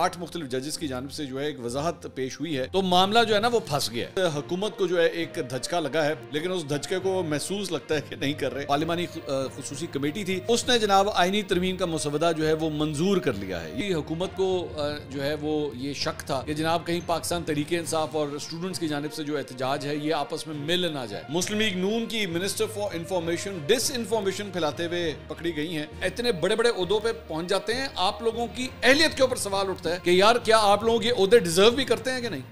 आठ मुख्तलिफ जजेस की जानब से जो है एक वजाहत पेश हुई है तो मामला जो है ना वो फंस गया है हुकूमत को जो है एक धचका लगा है लेकिन उस धचके को महसूस लगता है कि नहीं कर रहे पार्लिमानी खसूसी कमेटी थी उसने जनाब आइनी तरमीम का मुसवदा जो है वो मंजूर कर लिया है ये हुकूमत को जो है वो ये शक था कि जनाब कहीं पाकिस्तान तरीके इंसाफ और स्टूडेंट्स की जानब से जो एहतजाज है ये आपस में मिल ना जाए मुस्लिम लीग नून की minister for information disinformation फैलाते हुए पकड़ी गई है इतने बड़े बड़े उहदों पर पहुंच जाते हैं आप लोगों की अहलियत के ऊपर सवाल उठ वक्त है कि यार क्या आप लोग ये उदे डिजर्व भी करते हैं कि नहीं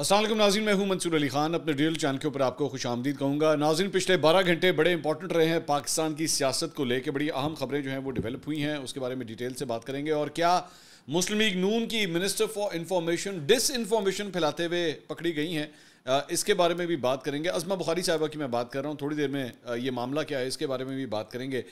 असलम नाजिन मैं हूं मंसूर अली खान अपने रियल चैनल के ऊपर आपको खुश आमदीद कहूँगा नाजिन पिछले बारह घंटे बड़े इंपॉर्टेंट रहे हैं पाकिस्तान की सियासत को लेकर बड़ी अहम खबरें जो हैं वो डेवलप हुई हैं उसके बारे में डिटेल से बात करेंगे और क्या मुस्लिम लीग नून की मिनिस्टर फॉर इंफॉर्मेशन डिस फैलाते हुए पकड़ी गई हैं इसके बारे में भी बात करेंगे अजमा बुखारी साहबा की मैं बात कर रहा हूँ थोड़ी देर में ये मामला क्या है इसके बारे में भी बात करेंगे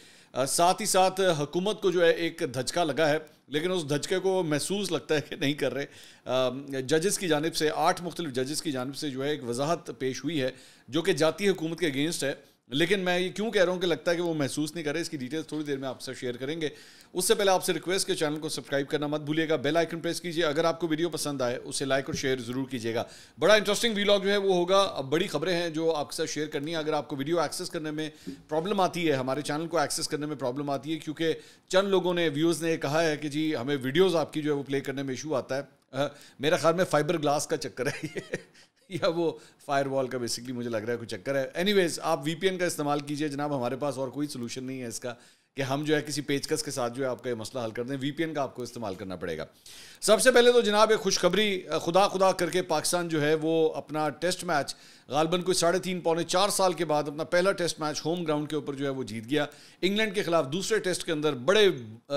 साथ ही साथ हुकूमत को जो है एक धचका लगा है लेकिन उस धचके को महसूस लगता है कि नहीं कर रहे जजेस की जानब से आठ मुख्तलिफ जजेस की जानब से जो है एक वजाहत पेश हुई है जो कि जाती हुकूमत के अगेंस्ट है लेकिन मैं ये क्यों कह रहा हूँ कि लगता है कि वो महसूस नहीं करे इसकी डिटेल्स थोड़ी देर में आपसे शेयर करेंगे उससे पहले आपसे रिक्वेस्ट के चैनल को सब्सक्राइब करना मत भूलिएगा बेल आइकन प्रेस कीजिए अगर आपको वीडियो पसंद आए उसे लाइक और शेयर जरूर कीजिएगा बड़ा इंटरेस्टिंग वीलॉग जो है वो होगा अब बड़ी खबरें हैं जो आपके साथ शेयर करनी है अगर आपको वीडियो एक्सेस करने में प्रॉब्लम आती है हमारे चैनल को एक्सेस करने में प्रॉब्लम आती है क्योंकि चंद लोगों ने व्यूज़ ने कहा है कि जी हमें वीडियोज़ आपकी जो है वो प्ले करने में इशू आता है मेरा ख्याल में फ़ाइबर ग्लास का चक्कर है ये या वो फायर का बेसिकली मुझे लग रहा है कोई चक्कर है एनी आप वीपीएन का इस्तेमाल कीजिए जनाब हमारे पास और कोई सोल्यूशन नहीं है इसका कि हम जो है किसी पेचकस के साथ जो है आपका ये मसला हल कर दें वीपीएन का आपको इस्तेमाल करना पड़ेगा सबसे पहले तो जनाब एक खुशखबरी खुदा खुदा करके पाकिस्तान जो है वो अपना टेस्ट मैच गालबन कोई साढ़े तीन पौने चार साल के बाद अपना पहला टेस्ट मैच होम ग्राउंड के ऊपर जो है वो जीत गया इंग्लैंड के खिलाफ दूसरे टेस्ट के अंदर बड़े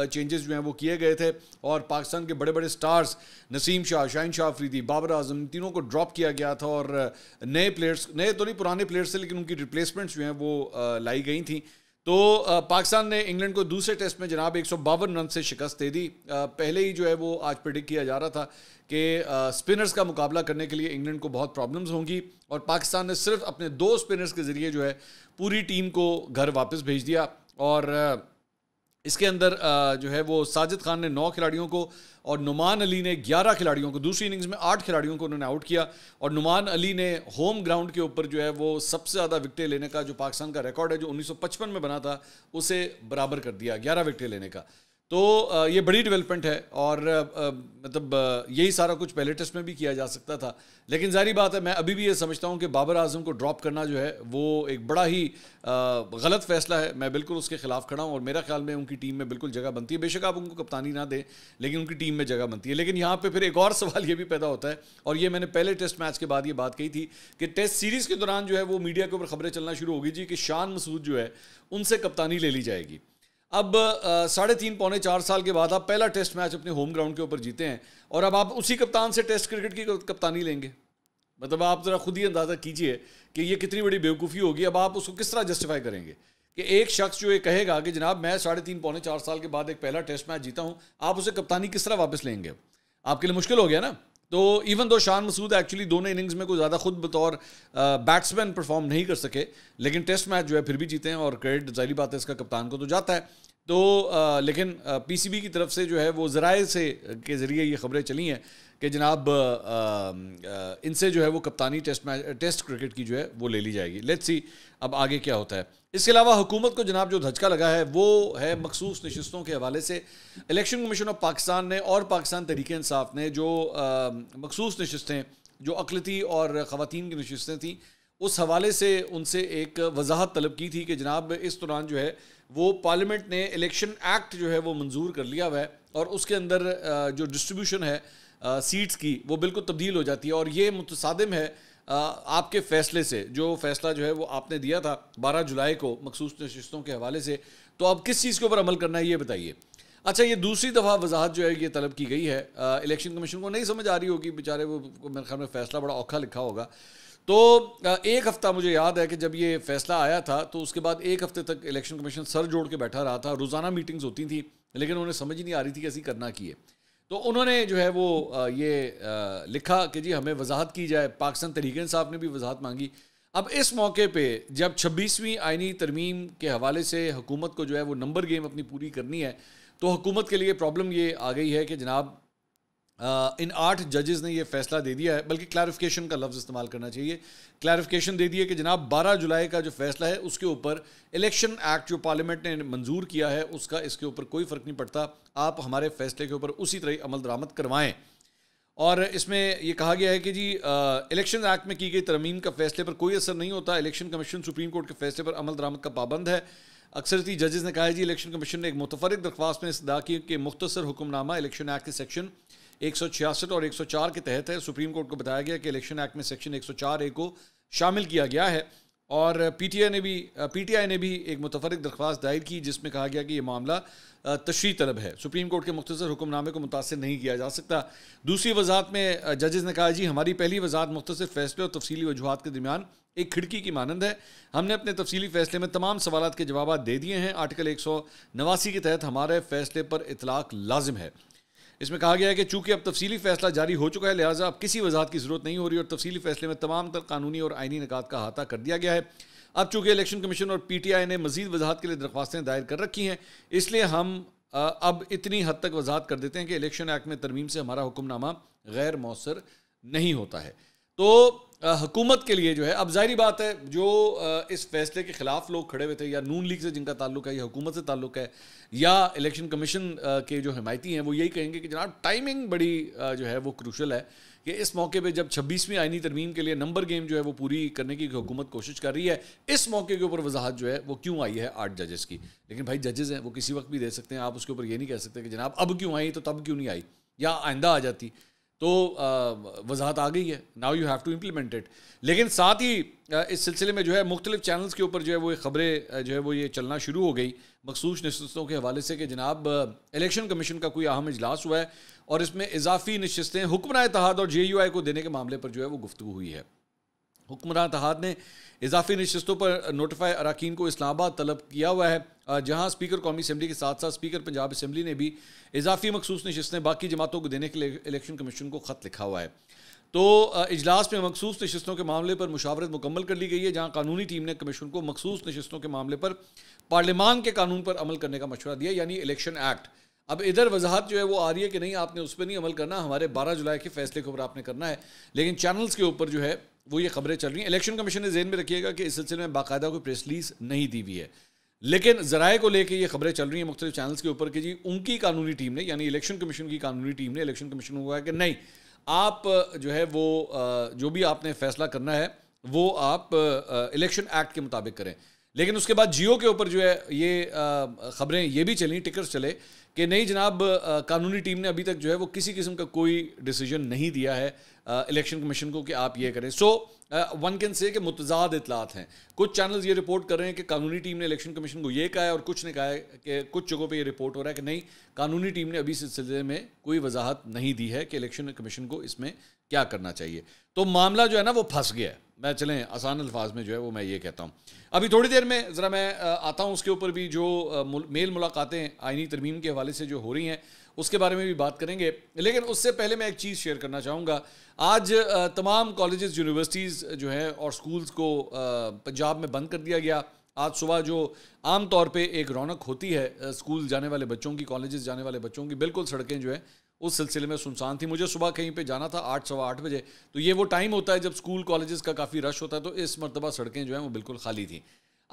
चेंजेस जो हैं वो किए गए थे और पाकिस्तान के बड़े बड़े स्टार्स नसीम शाह शाहिन शाह अफरीदी बाबर आजम तीनों को ड्रॉप किया गया था और नए प्लेयर्स नए तो नहीं पुराने प्लेयर्स थे लेकिन उनकी रिप्लेसमेंट्स जो हैं वो लाई गई थी तो पाकिस्तान ने इंग्लैंड को दूसरे टेस्ट में जनाब एक रन से शिकस्त दे दी पहले ही जो है वो आज प्रिडिक्ट किया जा रहा था कि स्पिनर्स का मुकाबला करने के लिए इंग्लैंड को बहुत प्रॉब्लम्स होंगी और पाकिस्तान ने सिर्फ अपने दो स्पिनर्स के ज़रिए जो है पूरी टीम को घर वापस भेज दिया और इसके अंदर जो है वो साजिद खान ने नौ खिलाड़ियों को और नुमान अली ने ग्यारह खिलाड़ियों को दूसरी इनिंग्स में आठ खिलाड़ियों को उन्होंने आउट किया और नुमान अली ने होम ग्राउंड के ऊपर जो है वो सबसे ज़्यादा विकटें लेने का जो पाकिस्तान का रिकॉर्ड है जो 1955 में बना था उसे बराबर कर दिया ग्यारह विकटें लेने का तो ये बड़ी डेवलपमेंट है और मतलब यही सारा कुछ पहले टेस्ट में भी किया जा सकता था लेकिन जारी बात है मैं अभी भी ये समझता हूँ कि बाबर आजम को ड्रॉप करना जो है वो एक बड़ा ही गलत फैसला है मैं बिल्कुल उसके खिलाफ खड़ा हूँ और मेरा ख्याल में उनकी टीम में बिल्कुल जगह बनती है बेशक आप उनको कप्तानी ना दें लेकिन उनकी टीम में जगह बनती है लेकिन यहाँ पर फिर एक और सवाल ये भी पैदा होता है और ये मैंने पहले टेस्ट मैच के बाद ये बात कही थी कि टेस्ट सीरीज़ के दौरान जो है वो मीडिया के ऊपर खबरें चलना शुरू होगी जी कि शान मसूद जो है उनसे कप्तानी ले ली जाएगी अब साढ़े तीन पौने चार साल के बाद आप पहला टेस्ट मैच अपने होम ग्राउंड के ऊपर जीते हैं और अब आप उसी कप्तान से टेस्ट क्रिकेट की कप्तानी लेंगे मतलब आप ज़रा खुद ही अंदाज़ा कीजिए कि ये कितनी बड़ी बेवकूफ़ी होगी अब आप उसको किस तरह जस्टिफाई करेंगे कि एक शख्स जो ये कहेगा कि जनाब मैं साढ़े तीन पौने चार साल के बाद एक पहला टेस्ट मैच जीता हूँ आप उसे कप्तानी किस तरह वापस लेंगे आपके लिए मुश्किल हो गया ना तो इवन दो शान मसूद एक्चुअली दोनों इनिंग्स में कोई ज़्यादा खुद बतौर बैट्समैन परफॉर्म नहीं कर सके लेकिन टेस्ट मैच जो है फिर भी जीते हैं और क्रेडिट जारी बात है इसका कप्तान को तो जाता है तो आ, लेकिन पीसीबी की तरफ से जो है वो ज़राए से के ज़रिए ये खबरें चली हैं कि जनाब इनसे जो है वो कप्तानी टेस्ट मैच टेस्ट क्रिकेट की जो है वो ले ली जाएगी लेट्स सी अब आगे क्या होता है इसके अलावा हुकूमत को जनाब जो धचका लगा है वो है मखसूस नशस्तों के हवाले से इलेक्शन कमीशन ऑफ पाकिस्तान ने और पाकिस्तान तरीके इंसाफ ने जो मखसूस नशस्तें जो अकलती और ख़वान की नशस्तें थीं उस हवाले से उनसे एक वजाहत तलब की थी कि जनाब इस दौरान जो है वो पार्लियामेंट ने इलेक्शन एक्ट जो है वो मंजूर कर लिया हुआ है और उसके अंदर जो डिस्ट्रीब्यूशन है सीट्स की वो बिल्कुल तब्दील हो जाती है और ये मुतसादम है आपके फैसले से जो फैसला जो है वो आपने दिया था बारह जुलाई को मखसूस नशस्तों के हवाले से तो अब किस चीज़ के ऊपर अमल करना है ये बताइए अच्छा ये दूसरी दफ़ा वजाहत जो है ये तलब की गई है इलेक्शन कमीशन को नहीं समझ आ रही होगी बेचारे वो मेरे ख्याल में फ़ैसला बड़ा औखा लिखा होगा तो एक हफ़्ता मुझे याद है कि जब ये फैसला आया था तो उसके बाद एक हफ़्ते तक इलेक्शन कमीशन सर जोड़ के बैठा रहा था रोज़ाना मीटिंग्स होती थी लेकिन उन्हें समझ ही नहीं आ रही थी कि ऐसी करना की है तो उन्होंने जो है वो ये लिखा कि जी हमें वजाहत की जाए पाकिस्तान तरीके साहब ने भी वजाहत मांगी अब इस मौके पे जब छब्बीसवीं आइनी तरमीम के हवाले से हुकूमत को जो है वो नंबर गेम अपनी पूरी करनी है तो हुकूमत के लिए प्रॉब्लम ये आ गई है कि जनाब इन आठ जजेस ने ये फैसला दे दिया है बल्कि क्लैरिफिकेशन का लफ्ज़ इस्तेमाल करना चाहिए क्लैरिफिकेशन दे दिया कि जनाब 12 जुलाई का जो फैसला है उसके ऊपर इलेक्शन एक्ट जो पार्लियामेंट ने मंजूर किया है उसका इसके ऊपर कोई फ़र्क नहीं पड़ता आप हमारे फैसले के ऊपर उसी तरह अमल दरामद करवाएं और इसमें यह कहा गया है कि जी इलेक्शन एक्ट में की गई तरमीम का फैसले पर कोई असर नहीं होता इलेक्शन कमीशन सुप्रीम कोर्ट के फैसले पर अमल दरामद का पाबंद है अक्सरती जजेस ने कहा है जी इलेक्शन कमीशन ने एक मुतफरक दरख्वास्त में इस की के मुख्तर हुक्मनामा इलेक्शन एक्ट के सेक्शन 166 और 104 के तहत है सुप्रीम कोर्ट को बताया गया कि इलेक्शन एक्ट में सेक्शन 104 ए को शामिल किया गया है और पीटीआई ने भी पीटीआई ने भी एक मुतफरक दरख्वास्त दायर की जिसमें कहा गया कि यह मामला तशरी तलब है सुप्रीम कोर्ट के मुख्तर हुक्मनामे को मुतासर नहीं किया जा सकता दूसरी वजहत में जजेस ने कहा जी हमारी पहली वजहत मुख्तर फैसले और तफसीली वजूहत के दरमियान एक खिड़की की मानंद है हमने अपने तफसली फैसले में तमाम सवाल के जवाब दे दिए हैं आर्टिकल एक सौ नवासी के तहत हमारे फैसले पर इतलाक लाजिम है इसमें कहा गया है कि चूंकि अब तफसली फैसला जारी हो चुका है लिहाजा अब किसी वजाहत की ज़रूरत नहीं हो रही और तफसीली फैसले में तमाम तर कानूनी और आइनी निकात का अहाता कर दिया गया है अब चूंकि इलेक्शन कमीशन और पी टी आई ने मजीद वजाहत के लिए दरख्वास्तें दायर कर रखी हैं इसलिए हम अब इतनी हद तक वजाहत कर देते हैं कि इलेक्शन एक्ट में तरमीम से हमारा हुक्मनामा गैर मौसर नहीं होता है तो हुकूमत के लिए जो है अब जाहिर बात है जो इस फैसले के खिलाफ लोग खड़े हुए थे या नून लीग से जिनका ताल्लुक है या हुकूमत से ताल्लुक है या इलेक्शन कमीशन के जो हमायती हैं वो यही कहेंगे कि जनाब टाइमिंग बड़ी जो है वो क्रूशल है कि इस मौके पे जब 26वीं आइनी तरमीम के लिए नंबर गेम जो है वो पूरी करने की हुकूमत कोशिश कर रही है इस मौके के ऊपर वजाहत जो है वो क्यों आई है आठ जजेस की लेकिन भाई जजेस हैं वो किसी वक्त भी दे सकते हैं आप उसके ऊपर ये नहीं कह सकते कि जनाब अब क्यों आई तो तब क्यों नहीं आई या आइंदा आ जाती तो वजाहत आ गई है now you have to implement it लेकिन साथ ही इस सिलसिले में जो है मुख्तलिफ चैनल्स के ऊपर जो है वो खबरें जो है वो ये चलना शुरू हो गई मखसूस नशस्तों के हवाले से कि जनाब इलेक्शन कमीशन का कोई अहम इजलास हुआ है और इसमें इजाफी नशस्तें हुक्मर इतिहाद और जे यू आई को देने के मामले पर जो है वो गुफ्तु हुई है हुक्मरान इतिहाद ने इजाफी नशस्तों पर नोटिफाई अरकान को इस्लामाबाद तलब किया हुआ है जहां स्पीकर कौमी असम्बली के साथ साथ स्पीकर पंजाब असम्बली ने भी इजाफी मखसूस नशस्तें बाकी जमातों को देने के लिए इलेक्शन कमीशन को ख़त लिखा हुआ है तो इजलास में मखसूस नशस्तों के मामले पर मुशावरत मुकम्मल कर ली गई है जहाँ कानूनी टीम ने कमीशन को मखसूस नशस्तों के मामले पर पार्लियामान के कानून पर अमल करने का मशवरा दिया यानी इलेक्शन एक्ट अब इधर वजाहत जो है वो आ रही है कि नहीं आपने उस पर नहीं अमल करना हमारे 12 जुलाई के फैसले के ऊपर आपने करना है लेकिन चैनल्स के ऊपर जो है वो ये खबरें चल रही हैं इलेक्शन कमीशन ने जेन में रखिएगा कि इस सिलसिले में बाकायदा कोई प्रेस रिलीज नहीं दी हुई है लेकिन जराए को लेकर ये खबरें चल रही हैं मुख्तलिफ चैनल्स के ऊपर कि जी उनकी कानूनी टीम ने यानी इलेक्शन कमीशन की कानूनी टीम ने इलेक्शन कमीशन को कहा कि नहीं आप जो है वो जो भी आपने फैसला करना है वो आप इलेक्शन एक्ट के मुताबिक करें लेकिन उसके बाद जियो के ऊपर जो है ये खबरें ये भी चली टिकर्स चले कि नहीं जनाब कानूनी टीम ने अभी तक जो है वो किसी किस्म का कोई डिसीजन नहीं दिया है इलेक्शन कमीशन को कि आप ये करें सो वन कैन से कि मुतजाद इतलात हैं कुछ चैनल्स ये रिपोर्ट कर रहे हैं कि कानूनी टीम ने इलेक्शन कमीशन को ये कहा है और कुछ ने कहा है कि कुछ जगहों पे ये रिपोर्ट हो रहा है कि नहीं कानूनी टीम ने अभी सिलसिले में कोई वजाहत नहीं दी है कि इलेक्शन कमीशन को इसमें क्या करना चाहिए तो मामला जो है ना वो फंस गया है मैं चलें आसान अल्फाज में जो है वो मैं ये कहता हूँ अभी थोड़ी देर में ज़रा मैं आता हूँ उसके ऊपर भी जो मेल मुलाकातें आइनी तरमीम के हवाले से जो हो रही हैं उसके बारे में भी बात करेंगे लेकिन उससे पहले मैं एक चीज़ शेयर करना चाहूँगा आज तमाम कॉलेज यूनिवर्सिटीज़ यूनिवर्सिटीज़ uh, जो हैं और स्कूल्स को uh, पंजाब में बंद कर दिया गया आज सुबह जो आम तौर पे एक रौनक होती है स्कूल uh, जाने वाले बच्चों की कॉलेजेस जाने वाले बच्चों की बिल्कुल सड़कें जो है उस सिलसिले में सुनसान थी मुझे सुबह कहीं पे जाना था आठ सवा आठ बजे तो ये वो टाइम होता है जब स्कूल कॉलेजेस का काफ़ी रश होता है तो इस मरतबा सड़कें जो हैं वो बिल्कुल खाली थी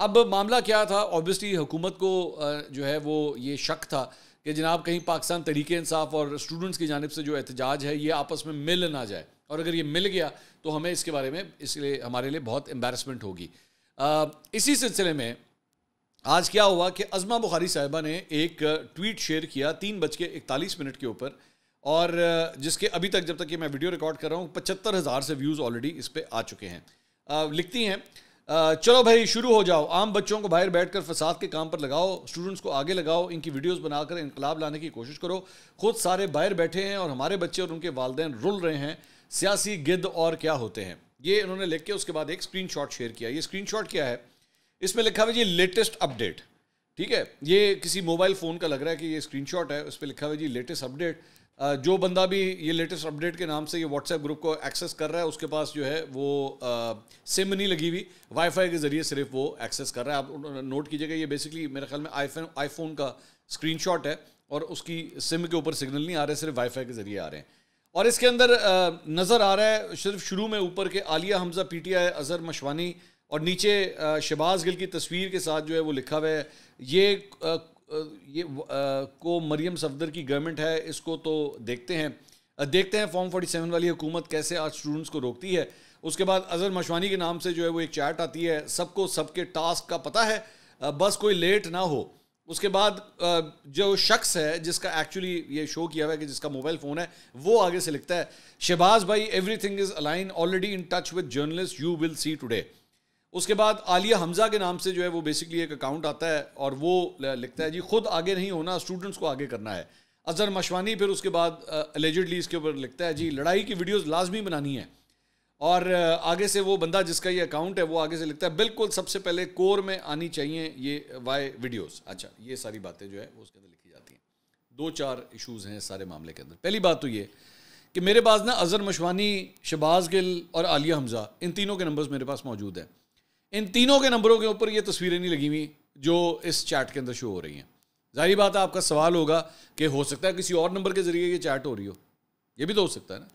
अब मामला क्या था ऑब्वियसली हुकूमत को जो है वो ये शक था कि जनाब कहीं पाकिस्तान तरीके इंसाफ और स्टूडेंट्स की जानब से जो एहतजाज है ये आपस में मिल ना जाए और अगर ये मिल गया तो हमें इसके बारे में इसलिए हमारे लिए बहुत एम्बेरसमेंट होगी आ, इसी सिलसिले में आज क्या हुआ कि अजमा बुखारी साहिबा ने एक ट्वीट शेयर किया तीन बज के इकतालीस मिनट के ऊपर और जिसके अभी तक जब तक कि मैं वीडियो रिकॉर्ड कर रहा हूँ पचहत्तर हज़ार से व्यूज़ ऑलरेडी इस पर आ चुके हैं आ, लिखती हैं चलो भाई शुरू हो जाओ आम बच्चों को बाहर बैठकर फसाद के काम पर लगाओ स्टूडेंट्स को आगे लगाओ इनकी वीडियोस बनाकर इनकलाब लाने की कोशिश करो खुद सारे बाहर बैठे हैं और हमारे बच्चे और उनके वालदेन रुल रहे हैं सियासी गिद और क्या होते हैं ये इन्होंने लिख के उसके बाद एक स्क्रीन शेयर किया ये स्क्रीन क्या है इसमें लिखा हुआ जी लेटेस्ट अपडेट ठीक है ये किसी मोबाइल फ़ोन का लग रहा है कि ये स्क्रीनशॉट है उस पर लिखा हुआ जी लेटेस्ट अपडेट जो बंदा भी ये लेटेस्ट अपडेट के नाम से ये व्हाट्सएप ग्रुप को एक्सेस कर रहा है उसके पास जो है वो सिम नहीं लगी हुई वाईफाई के ज़रिए सिर्फ वो एक्सेस कर रहा है आप नोट कीजिएगा ये बेसिकली मेरे ख्याल में आईफोन आईफोन का स्क्रीनशॉट है और उसकी सिम के ऊपर सिग्नल नहीं आ रहे सिर्फ वाईफाई के ज़रिए आ रहे हैं और इसके अंदर नज़र आ रहा है सिर्फ शुरू में ऊपर के Aliya Hamza P T I Azhar Mashwani और नीचे शबाज गिल की तस्वीर के साथ जो है वो लिखा हुआ है ये ये को मरियम सफदर की गवर्नमेंट है इसको तो देखते हैं देखते हैं फॉर्म फोर्टी सेवन वाली हुकूमत कैसे आज स्टूडेंट्स को रोकती है उसके बाद अजहर मशवानी के नाम से जो है वो एक चैट आती है सबको सबके टास्क का पता है बस कोई लेट ना हो उसके बाद जो शख्स है जिसका एक्चुअली ये शो किया हुआ है कि जिसका मोबाइल फ़ोन है वो आगे से लिखता है शहबाज भाई everything is align already in touch with journalist you will see today उसके बाद आलिया हमज़ा के नाम से जो है वो बेसिकली एक अकाउंट आता है और वो लिखता है जी खुद आगे नहीं होना स्टूडेंट्स को आगे करना है अजहर मशवानी फिर उसके बाद एलिजिडली इसके ऊपर लिखता है जी लड़ाई की वीडियोस लाजमी बनानी है और आगे से वो बंदा जिसका ये अकाउंट है वो आगे से लिखता है बिल्कुल सबसे पहले कोर में आनी चाहिए ये वाई वीडियोस अच्छा ये सारी बातें जो है वो उसके अंदर लिखी जाती हैं दो चार इश्यूज़ हैं सारे मामले के अंदर पहली बात तो ये कि मेरे पास ना अजहर मशवानी शबाज गिल और आलिया हमज़ा इन तीनों के नंबर्स मेरे पास मौजूद हैं इन तीनों के नंबरों के ऊपर ये तस्वीरें नहीं लगी हुई जो इस चैट के अंदर शो हो रही हैं जाहिर बात है आपका सवाल होगा कि हो सकता है किसी और नंबर के ज़रिए ये चैट हो रही हो ये भी तो हो सकता है ना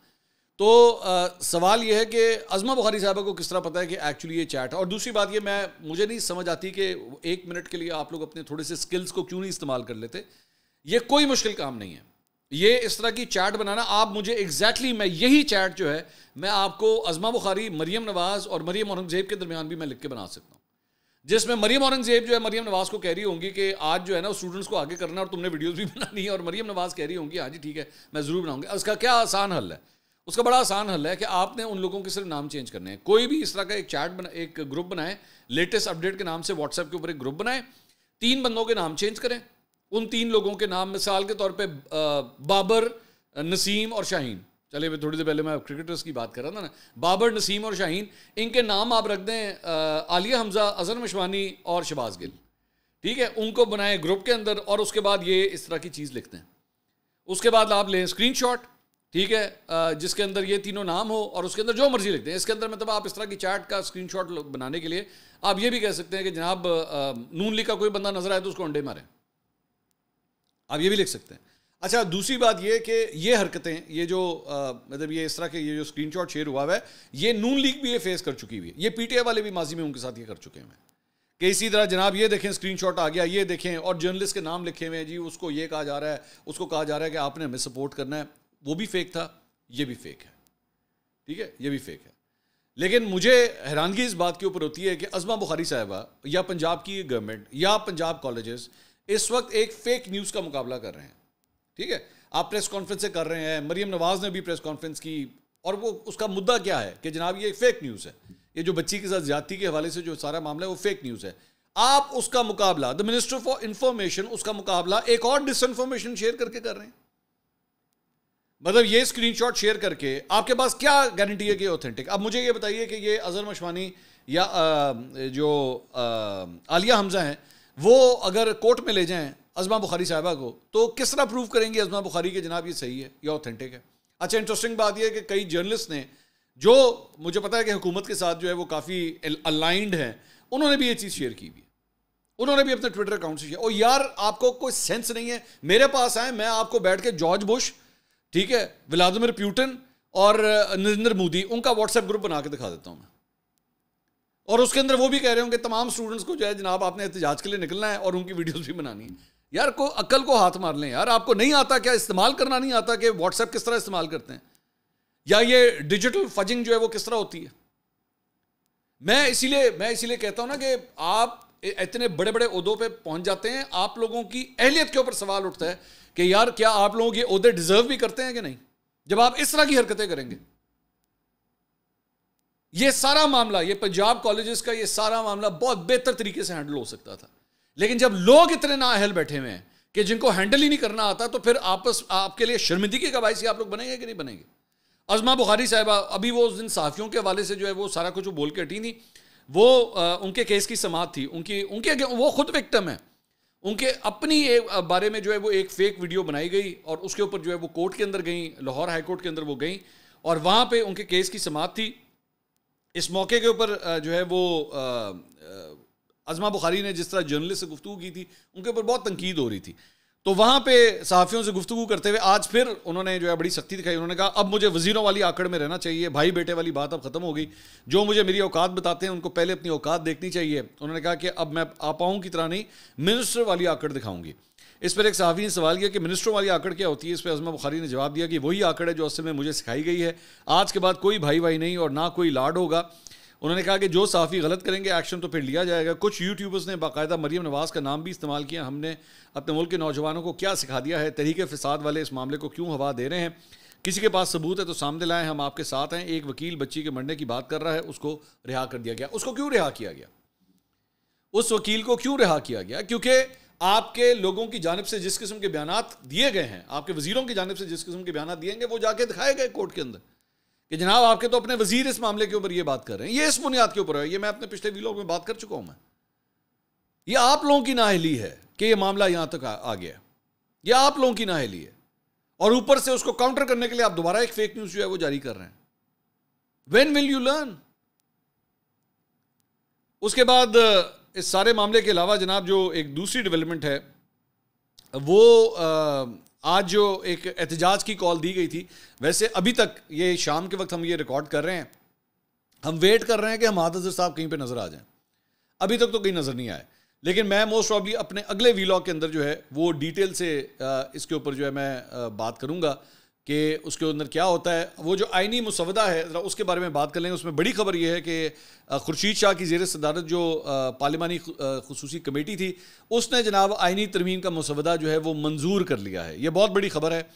तो आ, सवाल यह है कि अजमा बुखारी साहबा को किस तरह पता है कि एक्चुअली ये चैट है और दूसरी बात ये मैं मुझे नहीं समझ आती कि एक मिनट के लिए आप लोग अपने थोड़े से स्किल्स को क्यों नहीं इस्तेमाल कर लेते ये कोई मुश्किल काम नहीं है ये इस तरह की चैट बनाना आप मुझे एग्जैक्टली exactly मैं यही चैट जो है मैं आपको अजमा बुखारी मरीम नवाज़ और मरियम औरंगज़ेब के दरमियान भी मैं लिख के बना सकता हूँ जिसमें मरीम औरंगज़ेब जो है मरियम नवाज़ को कह रही होंगी कि आज जो है ना स्टूडेंट्स को आगे करना और तुमने वीडियोज़ भी बनानी है और मरियम नवाज़ कह रही होंगी हाँ जी ठीक है मैं ज़रूर बनाऊंगी उसका क्या आसान हल है उसका बड़ा आसान हल है कि आपने उन लोगों के सिर्फ नाम चेंज करने हैं कोई भी इस तरह का एक चैट बना एक ग्रुप बनाए लेटेस्ट अपडेट के नाम से व्हाट्सएप के ऊपर एक ग्रुप बनाएं तीन बंदों के नाम चेंज करें उन तीन लोगों के नाम मिसाल के तौर पे बाबर नसीम और शाहीन चले भाई थोड़ी देर पहले मैं क्रिकेटर्स की बात कर रहा था ना बाबर नसीम और शाहीन इनके नाम आप रख दें आलिया हमजा अजहर मशवानी और शबाज गिल ठीक है उनको बनाए ग्रुप के अंदर और उसके बाद ये इस तरह की चीज़ लिखते हैं उसके बाद आप लें शॉट ठीक है जिसके अंदर ये तीनों नाम हो और उसके अंदर जो मर्जी लिखते हैं इसके अंदर मतलब आप इस तरह की चैट का स्क्रीनशॉट बनाने के लिए आप ये भी कह सकते हैं कि जनाब नून लिखा का कोई बंदा नजर आए तो उसको अंडे मारें आप ये भी लिख सकते हैं अच्छा दूसरी बात ये कि ये हरकतें ये जो मतलब ये इस तरह के ये जो स्क्रीनशॉट शेयर हुआ हुआ है ये नून लीग भी ये फेस कर चुकी हुई है ये पीटीआई वाले भी माजी में उनके साथ ये कर चुके हैं कि इसी तरह जनाब ये देखें स्क्रीनशॉट आ गया ये देखें और जर्नलिस्ट के नाम लिखे हुए हैं जी उसको ये कहा जा रहा है उसको कहा जा रहा है कि आपने हमें सपोर्ट करना है वो भी फेक था ये भी फेक है ठीक है ये भी फेक है लेकिन मुझे हैरानगी इस बात के ऊपर होती है कि अजमा बुखारी साहबा या पंजाब की गवर्नमेंट या पंजाब कॉलेजेस इस वक्त एक फेक न्यूज़ का मुकाबला कर रहे हैं ठीक है आप प्रेस कॉन्फ्रेंस से कर रहे हैं मरियम नवाज ने भी प्रेस कॉन्फ्रेंस की और वो उसका मुद्दा क्या है कि जनाब ये फेक न्यूज़ है ये जो बच्ची के साथ ज्यादा के हवाले से जो सारा मामला है वो फेक न्यूज़ है आप उसका मुकाबला द मिनिस्टर फॉर इंफॉर्मेशन उसका मुकाबला एक और डिसइंफॉर्मेशन शेयर करके कर रहे हैं मतलब ये स्क्रीनशॉट शेयर करके आपके पास क्या गारंटी है कि ऑथेंटिक अब मुझे ये बताइए कि ये अजहर मशवानी या आ, जो आ, आलिया हमजा हैं वो अगर कोर्ट में ले जाएं अजमा बुखारी साहबा को तो किस तरह प्रूव करेंगे अजमा बुखारी के जनाब ये सही है या ऑथेंटिक है अच्छा इंटरेस्टिंग बात यह है कि कई जर्नलिस्ट ने जो मुझे पता है कि हुकूमत के साथ जो है वो काफ़ी अलाइंड हैं उन्होंने भी ये चीज़ शेयर की हुई उन्होंने भी अपने ट्विटर अकाउंट से किया और यार आपको कोई सेंस नहीं है मेरे पास आए मैं आपको बैठ के जॉर्ज बुश ठीक है व्लादिमिर प्यूटन और नरेंद्र मोदी उनका व्हाट्सएप ग्रुप बना के दिखा देता हूँ मैं और उसके अंदर वो भी कह रहे होंगे तमाम स्टूडेंट्स को जो है जनाब आपने एहतजाज के लिए निकलना है और उनकी वीडियोज भी बनानी है यार को अक्ल को हाथ मार लें यार आपको नहीं आता क्या इस्तेमाल करना नहीं आता कि व्हाट्सएप किस तरह इस्तेमाल करते हैं या ये डिजिटल फजिंग जो है वो किस तरह होती है मैं इसीलिए मैं इसीलिए कहता हूं ना कि आप इतने बड़े बड़े उहदों पे पहुंच जाते हैं आप लोगों की अहलियत के ऊपर सवाल उठता है कि यार क्या आप लोग ये उहदे डिजर्व भी करते हैं कि नहीं जब आप इस तरह की हरकतें करेंगे ये सारा मामला ये पंजाब कॉलेजेस का ये सारा मामला बहुत बेहतर तरीके से हैंडल हो सकता था लेकिन जब लोग इतने नाअहल बैठे हुए हैं कि जिनको हैंडल ही नहीं करना आता तो फिर आपस आपके लिए शर्मिंदगी का बायसी आप लोग बनेंगे कि नहीं बनेंगे अजमा बुखारी साहबा अभी वो उस दिन साफियों के हवाले से जो है वो सारा कुछ बोल के हटी थी वो आ, उनके केस की समाप्त थी उनकी उनके वो खुद विक्टम है उनके अपनी बारे में जो है वो एक फेक वीडियो बनाई गई और उसके ऊपर जो है वो कोर्ट के अंदर गई लाहौर हाई कोर्ट के अंदर वो गई और वहाँ पे उनके केस की समाप्त थी इस मौके के ऊपर जो है वो अजमा बुखारी ने जिस तरह जर्नलिस्ट से गुफ्तु की थी उनके ऊपर बहुत तनकीद हो रही थी तो वहाँ पे सहाफ़ियों से गुफ्तु करते हुए आज फिर उन्होंने जो है बड़ी सख्ती दिखाई उन्होंने कहा अब मुझे वजीरों वाली आकड़ में रहना चाहिए भाई बेटे वाली बात अब ख़त्म हो गई जो मुझे मेरी औकात बताते हैं उनको पहले अपनी औकात देखनी चाहिए उन्होंने कहा कि अब मैं आपाओं की तरह नहीं मिनिस्टर वाली आकड़ दिखाऊंगी इस पर एक सहाफ़ी ने सवाल किया कि मिनिस्टरों वाली आकड़ क्या होती है इस पर अजमा बुखारी ने जवाब दिया कि वही आकड़ है जो असल में मुझे सिखाई गई है आज के बाद कोई भाई भाई नहीं और ना कोई लाड होगा उन्होंने कहा कि जो साफ़ी गलत करेंगे एक्शन तो फिर लिया जाएगा कुछ यूट्यूबर्स ने बाकायदा मरियम नवाज़ का नाम भी इस्तेमाल किया हमने अपने मुल्क के नौजवानों को क्या सिखा दिया है तरीके फसाद वाले इस मामले को क्यों हवा दे रहे हैं किसी के पास सबूत है तो सामने लाएं हम आपके साथ हैं एक वकील बच्ची के मरने की बात कर रहा है उसको रिहा कर दिया गया उसको क्यों रिहा किया गया उस वकील को क्यों रिहा किया गया क्योंकि आपके लोगों की जानब से जिस किस्म के बयान दिए गए हैं आपके वजीरों की जानब से जिस किस्म के बयान दिए गए वो जाके दिखाए गए कोर्ट के अंदर कि जनाब आपके तो अपने वजीर इस मामले के ऊपर ये बात कर रहे हैं ये इस बुनियाद के ऊपर है ये मैं अपने पिछले वीलॉग में बात कर चुका हूं मैं ये आप लोगों की नाहली है कि ये मामला यहां तक आ, गया ये आप लोगों की नाहली है और ऊपर से उसको काउंटर करने के लिए आप दोबारा एक फेक न्यूज जो है वो जारी कर रहे हैं वेन विल यू लर्न उसके बाद इस सारे मामले के अलावा जनाब जो एक दूसरी डेवलपमेंट है वो आज जो एक एहतजाज की कॉल दी गई थी वैसे अभी तक ये शाम के वक्त हम ये रिकॉर्ड कर रहे हैं हम वेट कर रहे हैं कि हम हादसर साहब कहीं पे नज़र आ जाएं अभी तक तो कहीं नज़र नहीं आए लेकिन मैं मोस्ट प्रॉब्ली अपने अगले वीलॉग के अंदर जो है वो डिटेल से इसके ऊपर जो है मैं बात करूँगा कि उसके अंदर क्या होता है वो जो आइनी मुसवदा है ज़रा उसके बारे में बात कर लेंगे उसमें बड़ी खबर यह है कि खुर्शीद शाह की जेर सदारत जो पार्लिमानी खसूसी कमेटी थी उसने जनाब आइनी तरमीम का मुसवदा जो है वो मंजूर कर लिया है ये बहुत बड़ी खबर है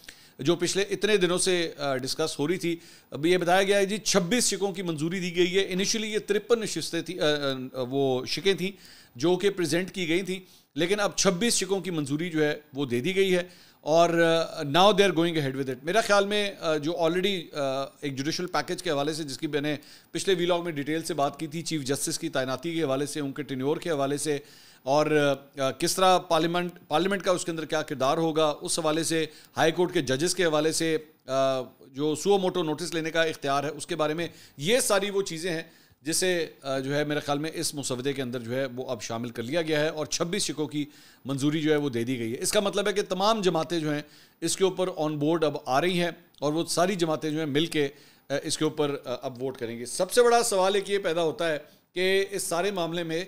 जो पिछले इतने दिनों से डिस्कस हो रही थी अब ये बताया गया है जी छब्बीस शिकों की मंजूरी दी गई है इनिशियली ये तिरपन शिस्तें थी वो शिकें थी जो कि प्रजेंट की गई थी लेकिन अब 26 शिकों की मंजूरी जो है वो दे दी गई है और now they are going head with it मेरा ख्याल में uh, जो ऑलरेडी uh, एक जुडिशल पैकेज के हवाले से जिसकी मैंने पिछले वीलॉग में डिटेल से बात की थी चीफ जस्टिस की तैनाती के हवाले से उनके टिन्योर के हवाले से और uh, uh, किस तरह पार्लियामेंट पार्लियामेंट का उसके अंदर क्या किरदार होगा उस हवाले से हाई कोर्ट के जजेस के हवाले से uh, जो सुओ मोटो नोटिस लेने का इख्तियार है उसके बारे में ये सारी वो चीज़ें हैं जिसे जो है मेरे ख्याल में इस मुसवदे के अंदर जो है वो अब शामिल कर लिया गया है और छब्बीस शिकों की मंजूरी जो है वो दे दी गई है इसका मतलब है कि तमाम जमातें जो हैं इसके ऊपर ऑन बोर्ड अब आ रही हैं और वो सारी जमातें जो हैं मिल के इसके ऊपर अब वोट करेंगी सबसे बड़ा सवाल एक ये पैदा होता है कि इस सारे मामले में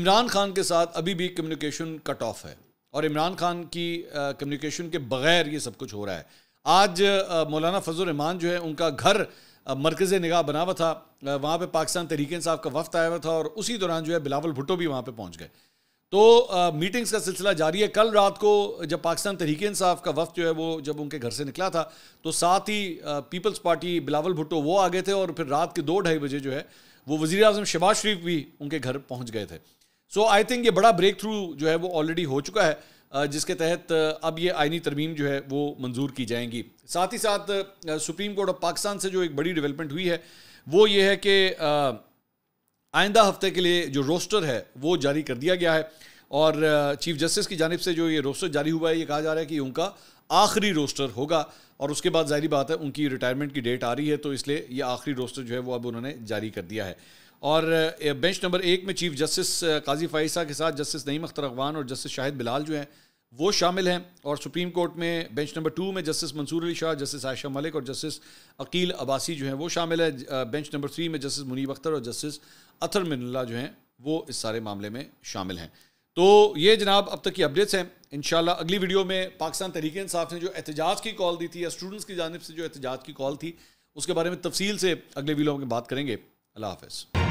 इमरान खान के साथ अभी भी कम्युनिकेशन कट ऑफ है और इमरान खान की कम्युनिकेशन के बगैर ये सब कुछ हो रहा है आज मौलाना फजल रहमान जो है उनका घर मरकज़ निगाह बना हुआ था वहाँ पर पाकिस्तान तहरीक इंसाफ का वफ्त आया हुआ था और उसी दौरान जो है बिलावल भुट्टो भी वहाँ पर पहुँच गए तो आ, मीटिंग्स का सिलसिला जारी है कल रात को जब पाकिस्तान तहरीक इंसाफ का वफ्त जो है वो जब उनके घर से निकला था तो साथ ही पीपल्स पार्टी बिलावल भुट्टो वो आ गए थे और फिर रात के दो ढाई बजे जो है वो वज़ी अजम शबाज शरीफ भी उनके घर पहुँच गए थे सो आई थिंक ये बड़ा ब्रेक थ्रू जो है वो ऑलरेडी हो चुका है जिसके तहत अब ये आइनी तरमीम जो है वो मंजूर की जाएंगी साथ ही साथ सुप्रीम कोर्ट ऑफ पाकिस्तान से जो एक बड़ी डेवलपमेंट हुई है वो ये है कि आइंदा हफ्ते के लिए जो रोस्टर है वो जारी कर दिया गया है और चीफ जस्टिस की जानब से जो ये रोस्टर जारी हुआ है ये कहा जा रहा है कि उनका आखिरी रोस्टर होगा और उसके बाद जारी बात है उनकी रिटायरमेंट की डेट आ रही है तो इसलिए ये आखिरी रोस्टर जो है वो अब उन्होंने जारी कर दिया है और बेंच नंबर एक में चीफ जस्टिस काजी फ़ाइसा के साथ जस्टिस नईम अख्तर अगवान और जस्टिस शाहिद बिलाल जो हैं वो शामिल हैं और सुप्रीम कोर्ट में बेंच नंबर टू में जस्टिस मंसूर अली शाह जस्टिस आयशा मलिक और जस्टिस अकील अबासी जो हैं वो शामिल है बेंच नंबर थ्री में जस्टिस मुनीब अख्तर और जस्टिस अथर मिनला जो हैं वो इस सारे मामले में शामिल हैं तो ये जनाब अब तक की अपडेट्स हैं इन अगली वीडियो में पाकिस्तान तरीके इंसाफ ने जो एहतजाज की कॉल दी थी या स्टूडेंट्स की जानब से जो एहतजाज की कॉल थी उसके बारे में तफसील से अगले वीडियो में बात करेंगे अल्लाह हाफ